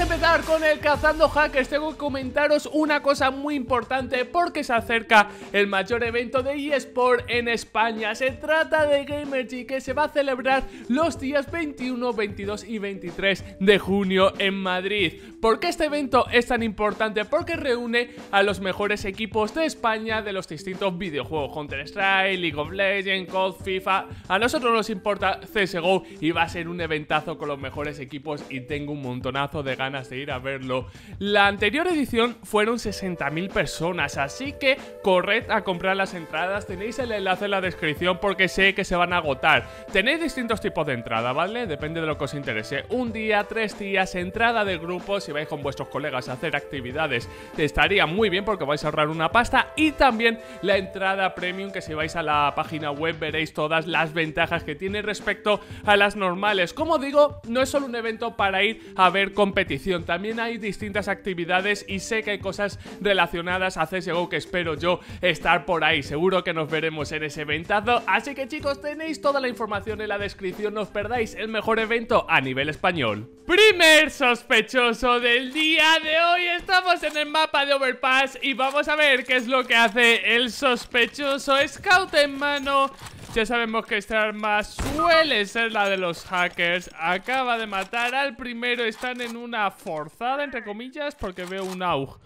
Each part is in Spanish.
empezar con el Cazando Hackers tengo que comentaros una cosa muy importante porque se acerca el mayor evento de eSport en España. Se trata de Gamergy que se va a celebrar los días 21, 22 y 23 de junio en Madrid. ¿Por qué este evento es tan importante? Porque reúne a los mejores equipos de España de los distintos videojuegos Counter-Strike, League of Legends, COD, FIFA. A nosotros nos importa CSGO y va a ser un eventazo con los mejores equipos y tengo un montonazo de ganas de ir a verlo. La anterior edición fueron 60.000 personas, así que corred a comprar las entradas, tenéis el enlace en la descripción porque sé que se van a agotar. Tenéis distintos tipos de entrada, ¿vale? Depende de lo que os interese. Un día, tres días, entrada de grupo, si vais con vuestros colegas a hacer actividades, estaría muy bien porque vais a ahorrar una pasta y también la entrada premium que si vais a la página web veréis todas las ventajas que tiene respecto a las normales. Como digo, no es solo un evento para ir a ver competiciones también hay distintas actividades y sé que hay cosas relacionadas a CSGO que espero yo estar por ahí. Seguro que nos veremos en ese eventazo. Así que chicos, tenéis toda la información en la descripción, no os perdáis el mejor evento a nivel español. Primer sospechoso del día de hoy, estamos en el mapa de Overpass y vamos a ver qué es lo que hace el sospechoso. Scout en mano... Ya sabemos que esta arma suele ser la de los hackers Acaba de matar al primero Están en una forzada, entre comillas Porque veo un AUG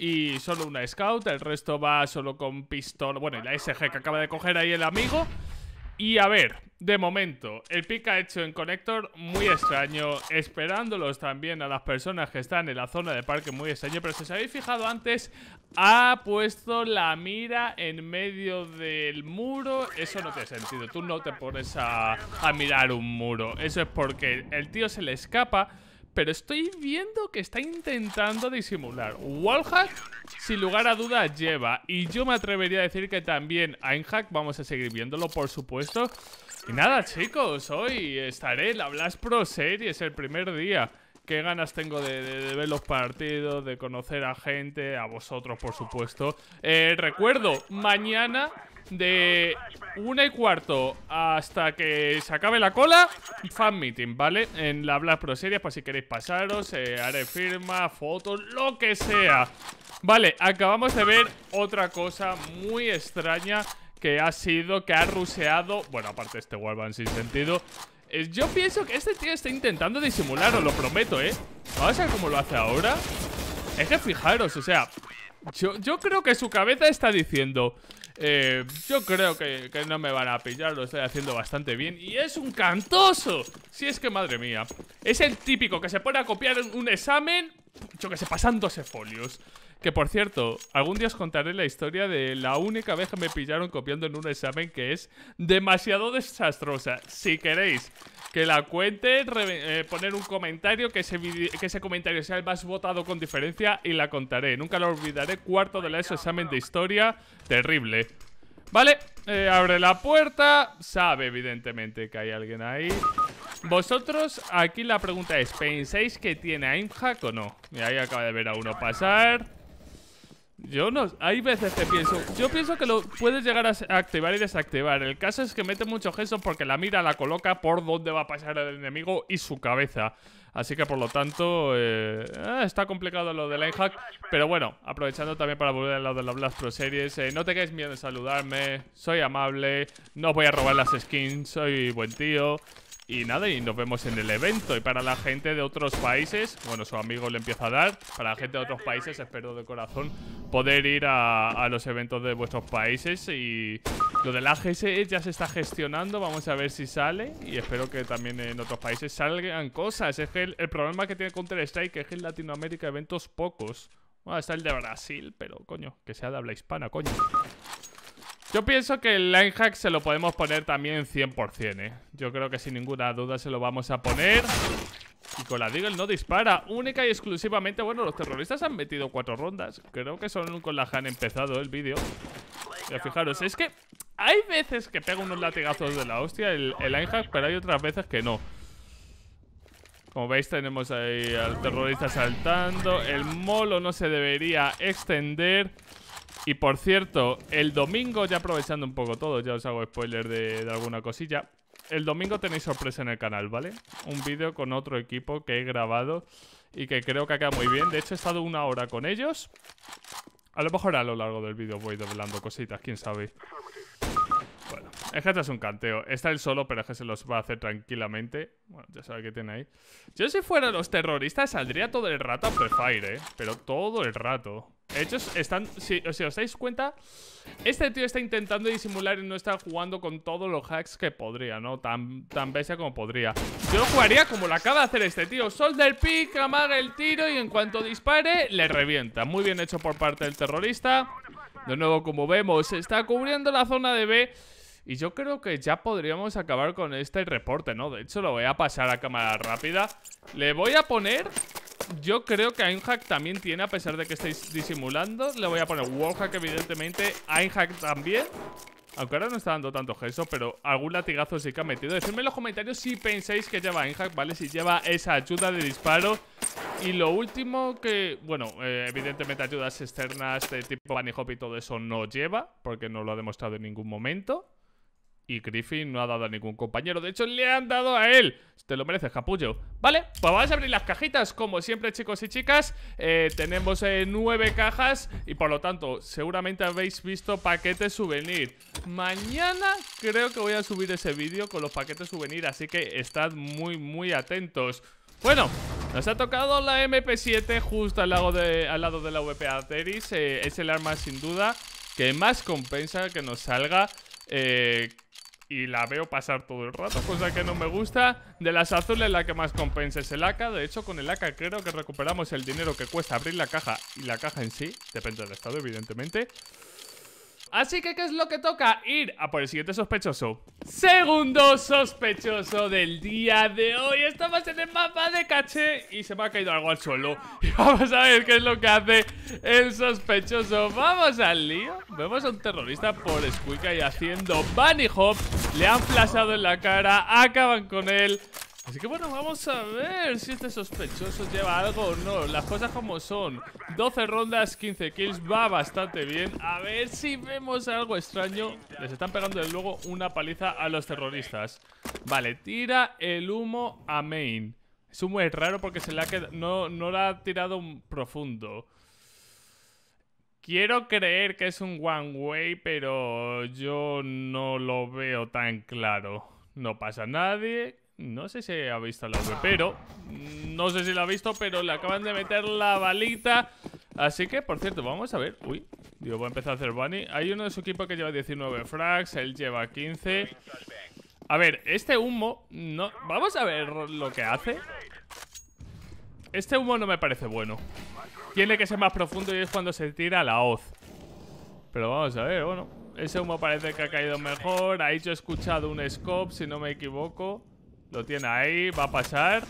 y solo una scout, el resto va solo con pistola, bueno, y la SG que acaba de coger ahí el amigo y a ver, de momento, el pick ha hecho en conector muy extraño, esperándolos también a las personas que están en la zona de parque muy extraño, pero si os habéis fijado antes, ha puesto la mira en medio del muro, eso no tiene sentido, tú no te pones a, a mirar un muro, eso es porque el tío se le escapa pero estoy viendo que está intentando disimular. Wallhack, sin lugar a duda, lleva. Y yo me atrevería a decir que también Einhack, vamos a seguir viéndolo, por supuesto. Y nada, chicos, hoy estaré en la Blast Pro Series el primer día qué ganas tengo de, ver los partidos, de conocer a gente, a vosotros por supuesto. Eh, recuerdo, mañana de una y cuarto hasta que se acabe la cola, fan meeting, ¿vale? En la blas Pro Series, pues si queréis pasaros, eh, haré firma, fotos, lo que sea. Vale, acabamos de ver otra cosa muy extraña que ha sido que ha ruseado, bueno, aparte este Warband sin sentido, yo pienso que este tío está intentando disimular, lo prometo, ¿eh? Vamos a ver cómo lo hace ahora. Es que fijaros, o sea, yo, creo que su cabeza está diciendo... Eh, yo creo que, que, no me van a pillar, lo estoy haciendo bastante bien Y es un cantoso Si es que, madre mía Es el típico que se pone a copiar un examen Yo que pasan pasándose folios que por cierto, algún día os contaré la historia de la única vez que me pillaron copiando en un examen que es demasiado desastrosa. Si queréis que la cuente, eh, poner un comentario, que ese, comentario sea el más votado con diferencia y la contaré. Nunca la olvidaré. Cuarto de la examen de historia. Terrible. Vale, eh, abre la puerta. Sabe, evidentemente, que hay alguien ahí. Vosotros, aquí la pregunta es, ¿pensáis que tiene aimhack o no? Y ahí acaba de ver a uno pasar. Yo no... Hay veces que pienso... Yo pienso que lo puedes llegar a activar y desactivar. El caso es que mete mucho gesto porque la mira la coloca por donde va a pasar el enemigo y su cabeza. Así que por lo tanto... Eh, ah, está complicado lo del hack Pero bueno, aprovechando también para volver al lado de la Blast Pro Series. Eh, no tengáis miedo de saludarme. Soy amable. No voy a robar las skins. Soy buen tío. Y nada, y nos vemos en el evento. Y para la gente de otros países, bueno, su amigo le empieza a dar. Para la gente de otros países, espero de corazón poder ir a, los eventos de vuestros países. Y lo del AGS ya se está gestionando. Vamos a ver si sale. Y espero que también en otros países salgan cosas. Es que el, problema que tiene Counter-Strike es que en Latinoamérica eventos pocos. Bueno, está el de Brasil, pero coño, que sea de habla hispana, coño. Yo pienso que el line hack se lo podemos poner también 100%, ¿eh? Yo creo que sin ninguna duda se lo vamos a poner. Y con la Deagle no dispara. Única y exclusivamente... Bueno, los terroristas han metido cuatro rondas. Creo que son con la Han empezado el vídeo. Ya fijaros, es que hay veces que pega unos latigazos de la hostia el, el line hack, pero hay otras veces que no. Como veis tenemos ahí al terrorista saltando. El molo no se debería extender. Y por cierto, el domingo, ya aprovechando un poco todo, ya os hago spoiler de, alguna cosilla. El domingo tenéis sorpresa en el canal, ¿vale? Un vídeo con otro equipo que he grabado y que creo que ha quedado muy bien. De hecho, he estado una hora con ellos. A lo mejor a lo largo del vídeo voy doblando cositas, quién sabe. Es que este es un canteo. Está el solo, pero es que se los va a hacer tranquilamente. Bueno, ya sabe que tiene ahí. Yo si fuera los terroristas saldría todo el rato a Prefire, ¿eh? Pero todo el rato. Ellos están... Si, os dais cuenta, este tío está intentando disimular y no está jugando con todos los hacks que podría, ¿no? Tan, tan bestia como podría. Yo jugaría como lo acaba de hacer este tío. Solder pick, amaga el tiro y en cuanto dispare, le revienta. Muy bien hecho por parte del terrorista. De nuevo, como vemos, está cubriendo la zona de B... Y yo creo que ya podríamos acabar con este reporte, ¿no? De hecho, lo voy a pasar a cámara rápida. Le voy a poner... Yo creo que Einhack también tiene, a pesar de que estáis disimulando. Le voy a poner Warhack, evidentemente. Einhack también. Aunque ahora no está dando tanto gesto, pero algún latigazo sí que ha metido. Decidme en los comentarios si pensáis que lleva Einhack, ¿vale? Si lleva esa ayuda de disparo. Y lo último que, bueno, eh, evidentemente ayudas externas de tipo Bunny Hop y todo eso no lleva, porque no lo ha demostrado en ningún momento y Griffin no ha dado a ningún compañero. De hecho, le han dado a él. Te lo mereces, capullo. Vale, pues vamos a abrir las cajitas. Como siempre, chicos y chicas, eh, tenemos eh, nueve cajas y por lo tanto, seguramente habéis visto paquetes souvenir. Mañana creo que voy a subir ese vídeo con los paquetes souvenir, así que estad muy, muy atentos. Bueno, nos ha tocado la MP7 justo al lado de, al lado de la VP Ateris. Eh, es el arma sin duda que más compensa que nos salga eh, y la veo pasar todo el rato, cosa que no me gusta. De las azules la que más compensa es el AK. De hecho, con el AK creo que recuperamos el dinero que cuesta abrir la caja y la caja en sí. Depende del estado, evidentemente. Así que, ¿qué es lo que toca? Ir a por el siguiente sospechoso. Segundo sospechoso del día de hoy. Estamos en el mapa de caché y se me ha caído algo al suelo. Y vamos a ver qué es lo que hace el sospechoso. Vamos al lío. Vemos a un terrorista por y haciendo bunny hop. Le han flashado en la cara, acaban con él. Así que bueno, vamos a ver si este sospechoso lleva algo o no. Las cosas como son. 12 rondas, 15 kills, va bastante bien. A ver si vemos algo extraño. Les están pegando luego una paliza a los terroristas. Vale, tira el humo a main. Es humo es raro porque se le ha no, no la ha tirado un profundo. Quiero creer que es un one way, pero yo no lo veo tan claro. No pasa nadie. No sé si ha visto la V, pero... No sé si la ha visto, pero le acaban de meter la balita. Así que, por cierto, vamos a ver... Uy, digo, voy a empezar a hacer bunny. Hay uno de su equipo que lleva 19 frags, él lleva 15... A ver, este humo... no Vamos a ver lo que hace. Este humo no me parece bueno. Tiene que ser más profundo y es cuando se tira la hoz. Pero vamos a ver, bueno... Ese humo parece que ha caído mejor. Ahí yo he escuchado un scope, si no me equivoco. Lo tiene ahí, va a pasar.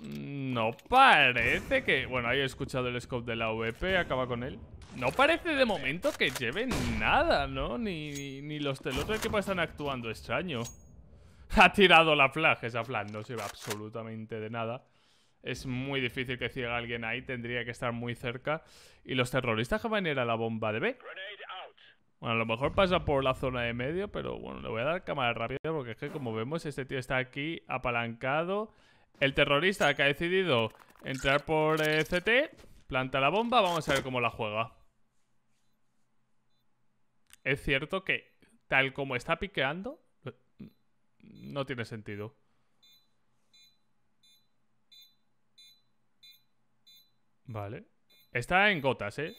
No parece que... Bueno, ahí he escuchado el scope de la VP, acaba con él. No parece de momento que lleven nada, ¿no? Ni, ni los del otro equipo están actuando extraño. Ha tirado la flag, esa flag no sirve absolutamente de nada. Es muy difícil que ciega alguien ahí, tendría que estar muy cerca. Y los terroristas que van a ir a la bomba de B. Bueno, a lo mejor pasa por la zona de medio, pero bueno, le voy a dar cámara rápida porque es que como vemos, este tío está aquí apalancado. El terrorista que ha decidido entrar por eh, CT, planta la bomba, vamos a ver cómo la juega. Es cierto que tal como está piqueando, no tiene sentido. Vale. Está en gotas, ¿eh?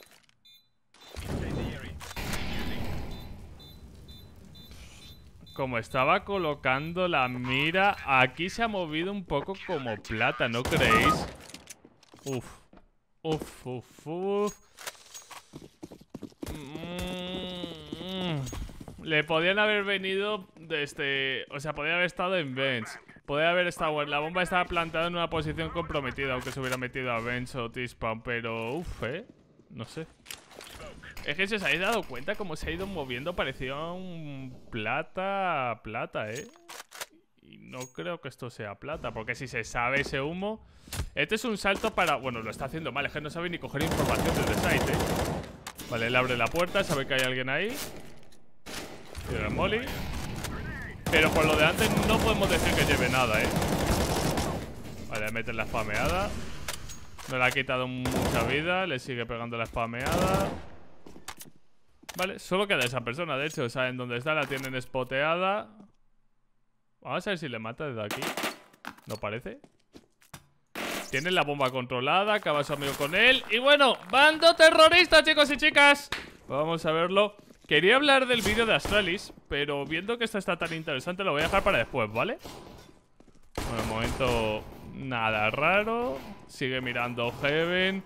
como estaba colocando la mira, aquí se ha movido un poco como plata, ¿no creéis? Uf, uf, uf, uf. Mm, le podían haber venido desde... Este, o sea, podría haber estado en bench. Podría haber estado... La bomba estaba plantada en una posición comprometida, aunque se hubiera metido a bench o T-spawn, pero... Uf, eh. No sé. Es que si os habéis dado cuenta cómo se ha ido moviendo, Parecía un plata, plata, ¿eh? Y no creo que esto sea plata, porque si se sabe ese humo... Este es un salto para... Bueno, lo está haciendo mal, es que no sabe ni coger información desde site, ¿eh? Vale, él abre la puerta, sabe que hay alguien ahí. Tiene molly. Pero por lo de antes no podemos decir que lleve nada, ¿eh? Vale, meten la spameada. No le ha quitado mucha vida, le sigue pegando la spameada. Vale, solo queda esa persona, de hecho. O sea, en está la tienen espoteada. Vamos a ver si le mata desde aquí. ¿No parece? Tiene la bomba controlada, acaba su amigo con él. Y bueno, bando terrorista, chicos y chicas. Vamos a verlo. Quería hablar del vídeo de Astralis, pero viendo que esto está tan interesante, lo voy a dejar para después, ¿vale? Bueno, momento nada raro. Sigue mirando Heaven.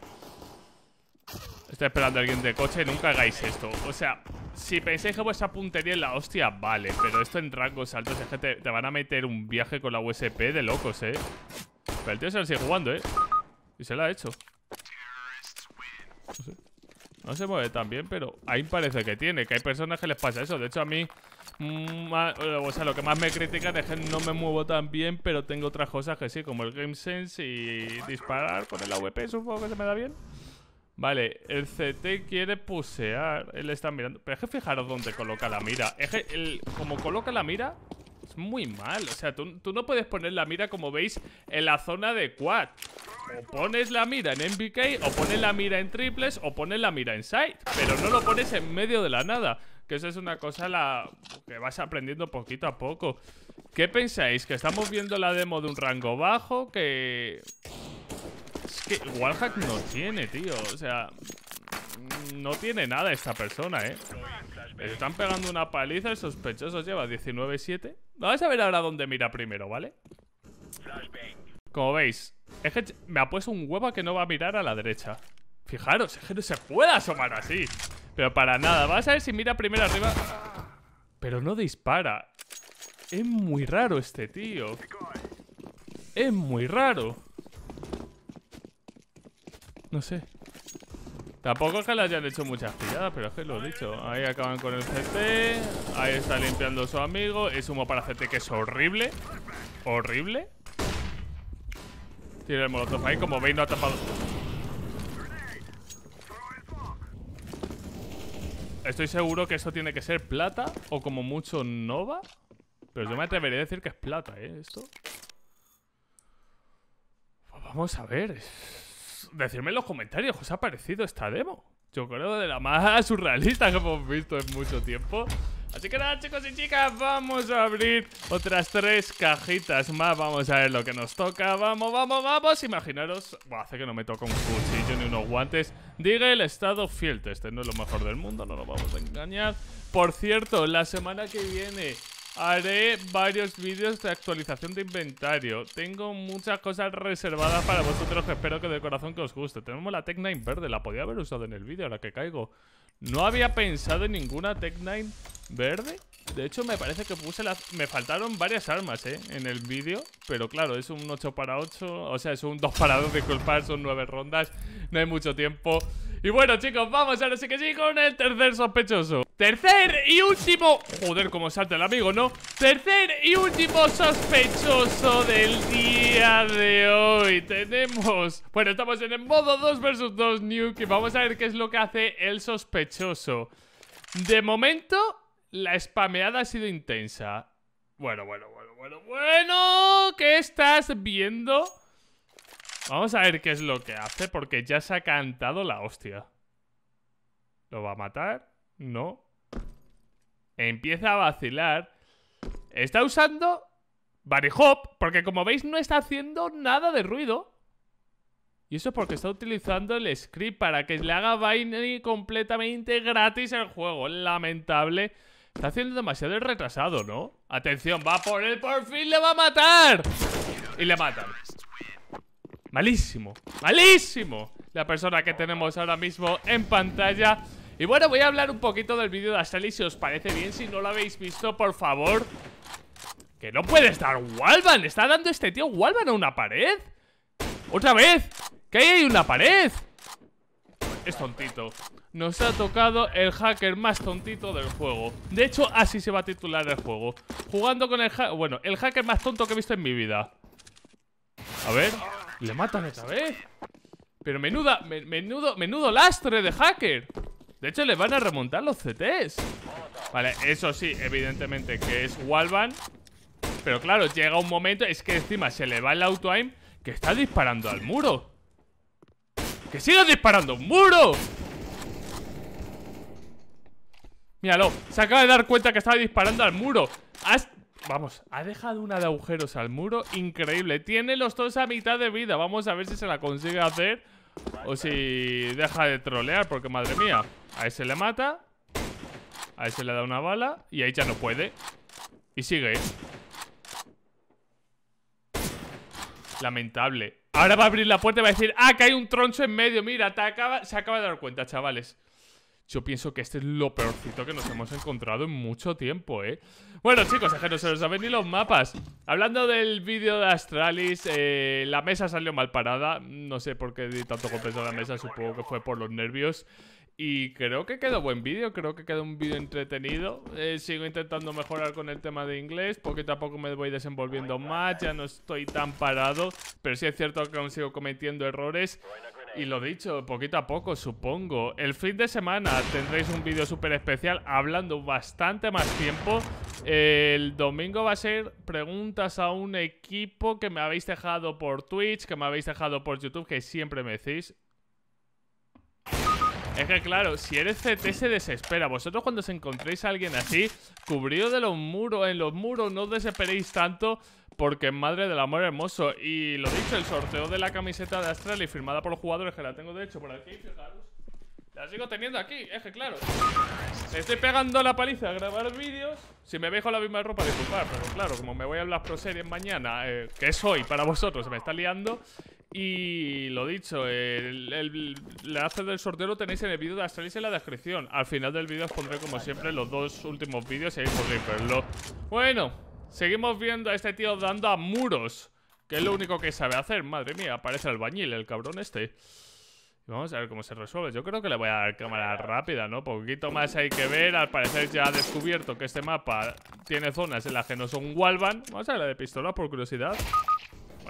Estoy esperando a alguien de coche, y nunca hagáis esto O sea, si pensáis que vuestra puntería en la hostia, vale Pero esto en rangos altos es que te, van a meter un viaje con la USP de locos, eh Pero el tío se lo sigue jugando, eh Y se lo ha hecho No se mueve tan bien, pero ahí parece que tiene, que hay personas que les pasa eso. De hecho, a mí, mm, o sea, lo que más me critica es que no me muevo tan bien, pero tengo otras cosas que sí, como el Game Sense y disparar con el AWP, supongo que se me da bien. Vale, el CT quiere pusear. Él está mirando. Pero es que fijaros dónde coloca la mira. Es como coloca la mira, es muy mal. O sea, tú, no puedes poner la mira, como veis, en la zona de quad. O pones la mira en MBK, o pones la mira en triples, o pones la mira en side. Pero no lo pones en medio de la nada. Que eso es una cosa la que vas aprendiendo poquito a poco. ¿Qué pensáis? ¿Que estamos viendo la demo de un rango bajo? ¿Que es que Warhack no tiene, tío. O sea, no tiene nada esta persona, ¿eh? Le están pegando una paliza. El sospechoso lleva 19-7. Vamos a ver ahora dónde mira primero, ¿vale? Como veis, me ha puesto un huevo que no va a mirar a la derecha. Fijaros, es que no se puede asomar así. Pero para nada. vamos a ver si mira primero arriba. Pero no dispara. Es muy raro este tío. Es muy raro. No sé. Tampoco es que le hayan hecho muchas pilladas, pero es que lo he dicho. Ahí acaban con el CT. Ahí está limpiando su amigo. Es humo para CT que es horrible. Horrible. Tiene el molotov ahí. Como veis, no ha tapado. Estoy seguro que eso tiene que ser plata o como mucho nova. Pero yo me atrevería a decir que es plata, ¿eh? Esto. Pues vamos a ver decirme en los comentarios qué os ha parecido esta demo. Yo creo de la más surrealista que hemos visto en mucho tiempo. Así que nada, chicos y chicas, vamos a abrir otras tres cajitas más. Vamos a ver lo que nos toca. Vamos, vamos, vamos. Imaginaros... hace que no me toca un cuchillo ni unos guantes. Diga el estado fiel. Este no es lo mejor del mundo, no nos vamos a engañar. Por cierto, la semana que viene haré varios vídeos de actualización de inventario. Tengo muchas cosas reservadas para vosotros que espero que de corazón que os guste. Tenemos la Tecna Nine verde, la podía haber usado en el vídeo, ahora que caigo. No había pensado en ninguna Tech 9 verde. De hecho, me parece que puse las... Me faltaron varias armas, ¿eh? En el vídeo. Pero claro, es un 8 para 8. O sea, es un 2 para 2, disculpad. Son 9 rondas. No hay mucho tiempo. Y bueno, chicos, vamos ahora sí que sí con el tercer sospechoso. Tercer y último... Joder, cómo salta el amigo, ¿no? Tercer y último sospechoso del día de hoy. Tenemos... Bueno, estamos en el modo 2 versus 2 Nuke. Y vamos a ver qué es lo que hace el sospechoso de momento, la spameada ha sido intensa. Bueno, bueno, bueno, bueno, bueno. ¿Qué estás viendo? Vamos a ver qué es lo que hace, porque ya se ha cantado la hostia. ¿Lo va a matar? No. Empieza a vacilar. Está usando Bunny Hop, porque como veis no está haciendo nada de ruido. Y eso porque está utilizando el script para que le haga Binary completamente gratis el juego. Lamentable. Está haciendo demasiado el retrasado, ¿no? Atención, va por él, por fin le va a matar. Y le mata Malísimo, malísimo. La persona que tenemos ahora mismo en pantalla. Y bueno, voy a hablar un poquito del vídeo de Ashley si os parece bien. Si no lo habéis visto, por favor. Que no puede estar Walvan. Está dando este tío Walvan a una pared. ¡Otra vez! ¡Que ahí hay una pared! Es tontito Nos ha tocado el hacker más tontito del juego De hecho, así se va a titular el juego Jugando con el hacker... Bueno, el hacker más tonto que he visto en mi vida A ver... ¿Le matan esta vez? Pero menuda, menudo, menudo lastre de hacker De hecho, le van a remontar los CTs Vale, eso sí, evidentemente que es Walvan Pero claro, llega un momento, es que encima se le va el auto-aim Que está disparando al muro ¡Que siga disparando! muro! Míralo, se acaba de dar cuenta que estaba disparando al muro Vamos, ha dejado una de agujeros al muro Increíble, tiene los dos a mitad de vida Vamos a ver si se la consigue hacer O si deja de trolear Porque madre mía, a ese le mata A ese le da una bala Y ahí ya no puede Y sigue Lamentable Ahora va a abrir la puerta y va a decir, ah, que hay un troncho en medio, mira, te acaba, se acaba de dar cuenta, chavales. Yo pienso que este es lo peorcito que nos hemos encontrado en mucho tiempo, ¿eh? Bueno, chicos, es que no se nos saben ni los mapas. Hablando del vídeo de Astralis, eh, la mesa salió mal parada. No sé por qué di tanto golpeo a la mesa, supongo que fue por los nervios. Y creo que quedó buen vídeo, creo que quedó un vídeo entretenido. Eh, sigo intentando mejorar con el tema de inglés, poquito a poco me voy desenvolviendo más, ya no estoy tan parado. Pero sí es cierto que aún sigo cometiendo errores. Y lo dicho, poquito a poco, supongo. El fin de semana tendréis un vídeo súper especial hablando bastante más tiempo. El domingo va a ser preguntas a un equipo que me habéis dejado por Twitch, que me habéis dejado por YouTube, que siempre me decís. Es que claro, si eres CT se desespera. Vosotros cuando os encontréis a alguien así, cubrido de los muros, en los muros, no os desesperéis tanto. Porque madre del amor hermoso. Y lo dicho, el sorteo de la camiseta de Astral y firmada por los jugadores, que la tengo de hecho por aquí, fijaros. La sigo teniendo aquí, es que claro. estoy pegando la paliza a grabar vídeos. Si me veis con la misma ropa, disculpad, pero claro, como me voy a hablar pro mañana, eh, que es hoy para vosotros, se me está liando. Y lo dicho, el, enlace del sorteo lo tenéis en el vídeo de Astralis en la descripción. Al final del vídeo os pondré, como siempre, los dos últimos vídeos y ahí podréis verlo. Bueno, seguimos viendo a este tío dando a muros, que es lo único que sabe hacer. Madre mía, aparece el bañil, el cabrón este. Vamos a ver cómo se resuelve. Yo creo que le voy a dar cámara rápida, ¿no? Poquito más hay que ver. Al parecer ya ha descubierto que este mapa tiene zonas en las que no son Walvan. Vamos a ver la de pistola, por curiosidad.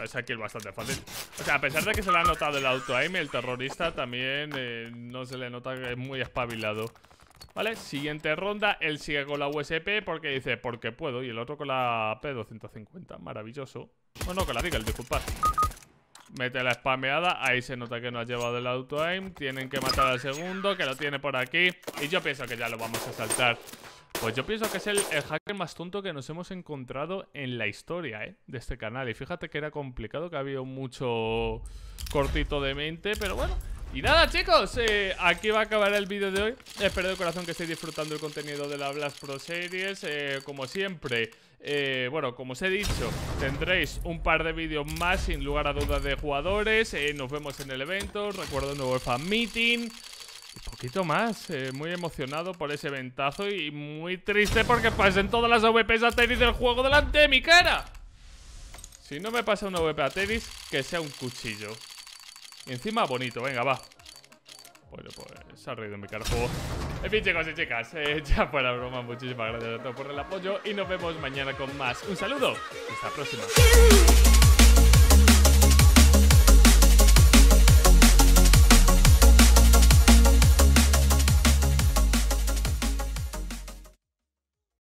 Es aquí bastante fácil. O sea, a pesar de que se le ha notado el auto-aim, el terrorista también eh, no se le nota que es muy espabilado. Vale, siguiente ronda. Él sigue con la USP porque dice, porque puedo. Y el otro con la P250. Maravilloso. bueno oh, no, con la diga disculpad. Mete la spameada. Ahí se nota que no ha llevado el auto-aim. Tienen que matar al segundo, que lo tiene por aquí. Y yo pienso que ya lo vamos a saltar. Pues yo pienso que es el, hacker más tonto que nos hemos encontrado en la historia ¿eh? de este canal. Y fíjate que era complicado, que había mucho cortito de mente, pero bueno. Y nada chicos, eh, aquí va a acabar el vídeo de hoy Espero de corazón que estéis disfrutando el contenido de la Blast Pro Series eh, Como siempre, eh, bueno, como os he dicho, tendréis un par de vídeos más sin lugar a dudas de jugadores Nos vemos en el evento, recuerdo el nuevo fan meeting poquito más. Eh, muy emocionado por ese ventazo y muy triste porque pasen todas las VPs a tenis del juego delante de mi cara. Si no me pasa una OVP a tenis, que sea un cuchillo. Y encima bonito, venga, va. Bueno, pues se ha reído mi cara juego. En fin, chicos y chicas, eh, ya fuera broma, muchísimas gracias a todos por el apoyo y nos vemos mañana con más. Un saludo, y hasta la próxima.